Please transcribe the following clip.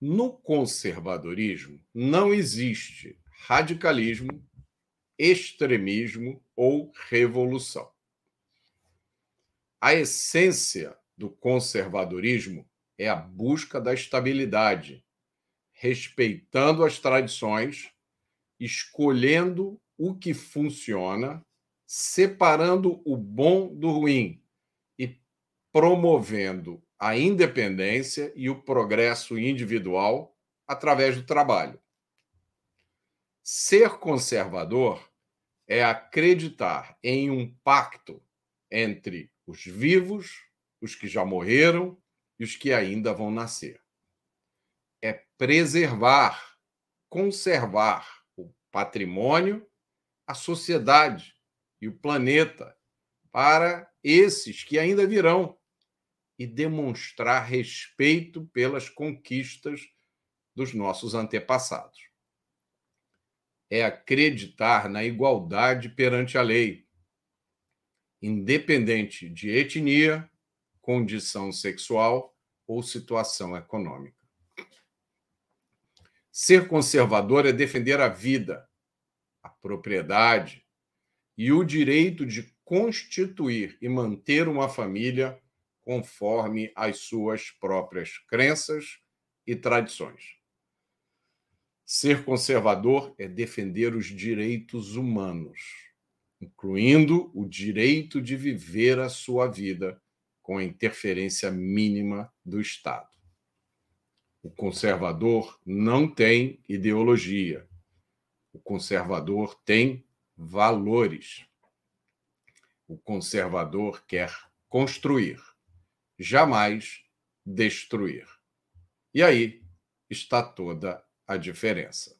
No conservadorismo não existe radicalismo, extremismo ou revolução. A essência do conservadorismo é a busca da estabilidade, respeitando as tradições, escolhendo o que funciona, separando o bom do ruim e promovendo a independência e o progresso individual através do trabalho. Ser conservador é acreditar em um pacto entre os vivos, os que já morreram e os que ainda vão nascer. É preservar, conservar o patrimônio, a sociedade e o planeta para esses que ainda virão e demonstrar respeito pelas conquistas dos nossos antepassados. É acreditar na igualdade perante a lei, independente de etnia, condição sexual ou situação econômica. Ser conservador é defender a vida, a propriedade e o direito de constituir e manter uma família conforme as suas próprias crenças e tradições. Ser conservador é defender os direitos humanos, incluindo o direito de viver a sua vida com a interferência mínima do Estado. O conservador não tem ideologia. O conservador tem valores. O conservador quer construir jamais destruir. E aí está toda a diferença.